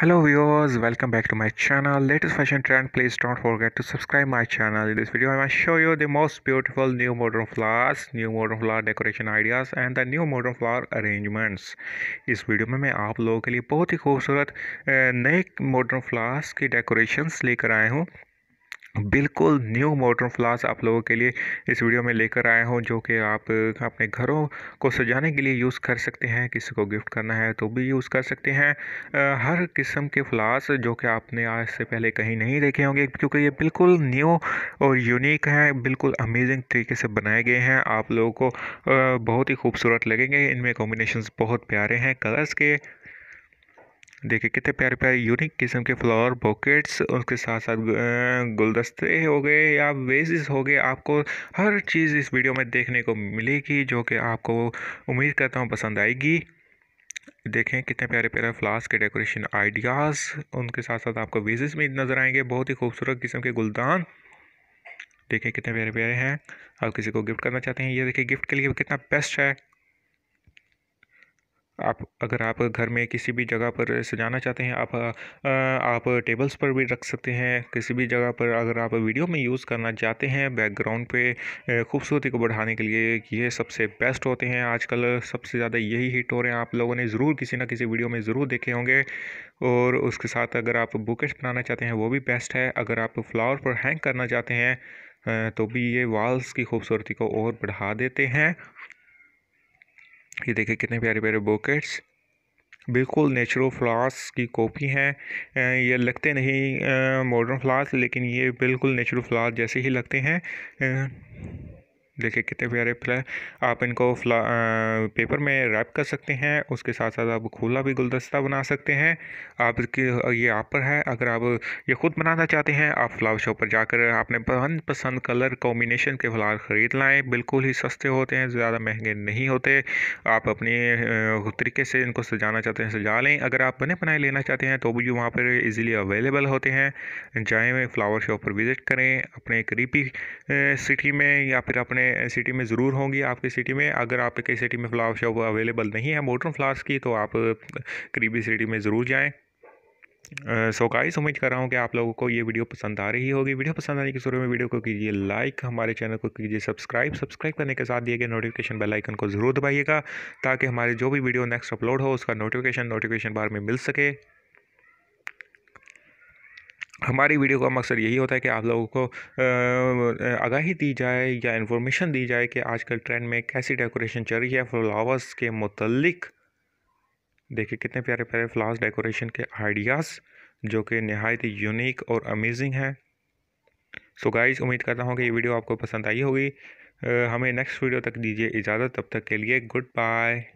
hello viewers welcome back to my channel latest fashion trend please don't forget to subscribe my channel in this video i will show you the most beautiful new modern flowers new modern flower decoration ideas and the new modern flower arrangements इस video में मैं आप लोगों के लिए बहुत ही खूबसूरत नए मॉडर्न फ्लावर्स की डेकोरेशंस लेकर आया हूँ बिल्कुल न्यू मॉडर्न फ्लास आप लोगों के लिए इस वीडियो में लेकर आया हूँ जो कि आप अपने घरों को सजाने के लिए यूज़ कर सकते हैं किसी को गिफ्ट करना है तो भी यूज़ कर सकते हैं आ, हर किस्म के फ्लास जो कि आपने आज से पहले कहीं नहीं देखे होंगे क्योंकि ये बिल्कुल न्यू और यूनिक हैं बिल्कुल अमेजिंग तरीके से बनाए गए हैं आप लोगों को आ, बहुत ही खूबसूरत लगेंगे इनमें कॉम्बिनेशन बहुत प्यारे हैं कलर्स के देखिए कितने प्यारे प्यारे यूनिक किस्म के फ्लावर बॉकेट्स उसके साथ साथ गुलदस्ते हो गए या वेजेस हो गए आपको हर चीज़ इस वीडियो में देखने को मिलेगी जो कि आपको उम्मीद करता हूँ पसंद आएगी देखें कितने प्यारे प्यारे फ्लावर्स के डेकोरेशन आइडियाज़ उनके साथ साथ आपको वेजेस भी नज़र आएंगे बहुत ही खूबसूरत किस्म के गुलदान देखें कितने प्यारे प्यारे हैं आप किसी को गिफ्ट करना चाहते हैं ये देखिए गिफ्ट के लिए कितना बेस्ट है आप अगर आप घर में किसी भी जगह पर सजाना चाहते हैं आप आप टेबल्स पर भी रख सकते हैं किसी भी जगह पर अगर आप वीडियो में यूज़ करना चाहते हैं बैकग्राउंड पे खूबसूरती को बढ़ाने के लिए ये सबसे बेस्ट होते हैं आजकल सबसे ज़्यादा यही हिट हो रहे हैं आप लोगों ने ज़रूर किसी ना किसी वीडियो में ज़रूर देखे होंगे और उसके साथ अगर आप बुकेट्स बनाना चाहते हैं वो भी बेस्ट है अगर आप फ्लावर पर हैंग करना चाहते हैं तो भी ये वाल्स की खूबसूरती को और बढ़ा देते हैं ये देखिए कितने प्यारे प्यारे बोकेट्स बिल्कुल नेचुरल फ्लावर्स की कॉपी हैं ये लगते नहीं मॉडर्न फ्लावर्स लेकिन ये बिल्कुल नेचुरल फ्लावर्स जैसे ही लगते हैं देखिए कितने प्यारे हैं आप इनको फ्ला पेपर में रैप कर सकते हैं उसके साथ साथ आप खुला भी गुलदस्ता बना सकते हैं आप ये आप पर है अगर आप ये ख़ुद बनाना चाहते हैं आप फ्लावर शॉप पर जाकर अपने मन पसंद कलर कॉम्बिनेशन के फ्लावर ख़रीद लाएँ बिल्कुल ही सस्ते होते हैं ज़्यादा महंगे नहीं होते आप अपने तरीके से इनको सजाना चाहते हैं सजा लें अगर आप बने बनाए लेना चाहते हैं तो भी वहाँ पर ईज़िली अवेलेबल होते हैं जाएँ फ्लावर शॉप पर विज़िट करें अपने करीबी सिटी में या फिर अपने सिटी में ज़रूर होंगी आपकी सिटी में अगर आपके सिटी में फ्लावर शॉप अवेलेबल नहीं है मोटर फ्लावर्स की तो आप करीबी सिटी में ज़रूर जाएँ सो गाइस उम्मीद कर रहा हूँ कि आप लोगों को ये वीडियो पसंद आ रही होगी वीडियो पसंद आने की शुरू में वीडियो को कीजिए लाइक हमारे चैनल को कीजिए सब्सक्राइब सब्सक्राइब करने के साथ दिए गए नोटिफिकेशन बेल आइकन को ज़रूर दबाइएगा ताकि हमारे जो भी वीडियो नेक्स्ट अपलोड हो उसका नोटिफिकेशन नोटिफिकेशन बार में मिल सके हमारी वीडियो का मकसद यही होता है कि आप लोगों को आगाही दी जाए या इन्फॉर्मेशन दी जाए कि आजकल ट्रेंड में कैसी डेकोरेशन चल रही है फ्लावर्स के मतलब देखिए कितने प्यारे प्यारे फ्लावर्स डेकोरेशन के आइडियाज़ जो कि नहायत ही यूनिक और अमेजिंग हैं सो गाइज उम्मीद करता हूँ कि ये वीडियो आपको पसंद आई होगी हमें नेक्स्ट वीडियो तक दीजिए इजाज़त तब तक के लिए गुड बाय